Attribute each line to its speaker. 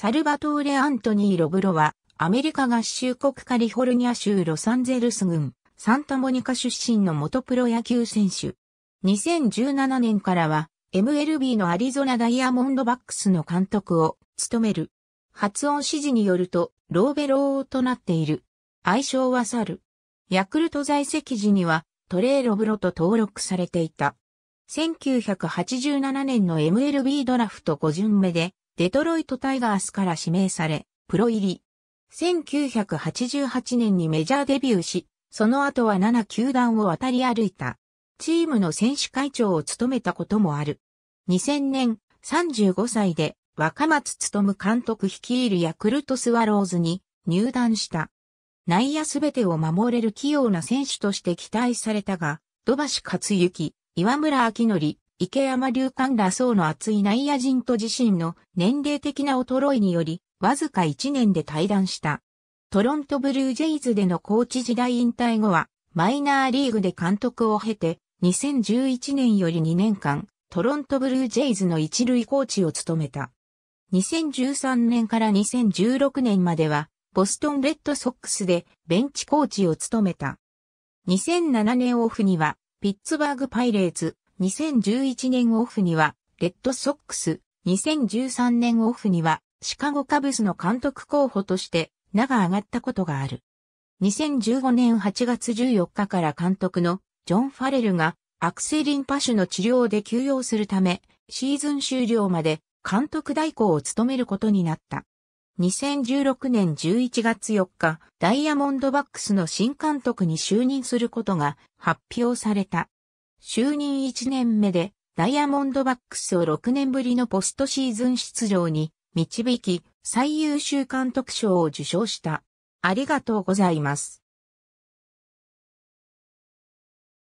Speaker 1: サルバトーレ・アントニー・ロブロは、アメリカ合衆国カリフォルニア州ロサンゼルス郡、サンタモニカ出身の元プロ野球選手。2017年からは、MLB のアリゾナダイヤモンドバックスの監督を務める。発音指示によると、ローベローとなっている。愛称はサル。ヤクルト在籍時には、トレーロブロと登録されていた。1987年の MLB ドラフト5巡目で、デトロイトタイガースから指名され、プロ入り。1988年にメジャーデビューし、その後は7球団を渡り歩いた。チームの選手会長を務めたこともある。2000年、35歳で若松務監督率いるヤクルトスワローズに入団した。内野すべてを守れる器用な選手として期待されたが、土橋克幸、岩村明則、池山流官ら層の厚い内野人と自身の年齢的な衰えにより、わずか1年で退団した。トロントブルージェイズでのコーチ時代引退後は、マイナーリーグで監督を経て、2011年より2年間、トロントブルージェイズの一塁コーチを務めた。2013年から2016年までは、ボストンレッドソックスでベンチコーチを務めた。2007年オフには、ピッツバーグパイレーツ、2011年オフには、レッドソックス、2013年オフには、シカゴカブスの監督候補として名が上がったことがある。2015年8月14日から監督のジョン・ファレルが悪性リンパ腫の治療で休養するため、シーズン終了まで監督代行を務めることになった。2016年11月4日、ダイヤモンドバックスの新監督に就任することが発表された。就任1年目でダイヤモンドバックスを6年ぶりのポストシーズン出場に導き、最優秀監督賞を受賞した。ありがとうございます。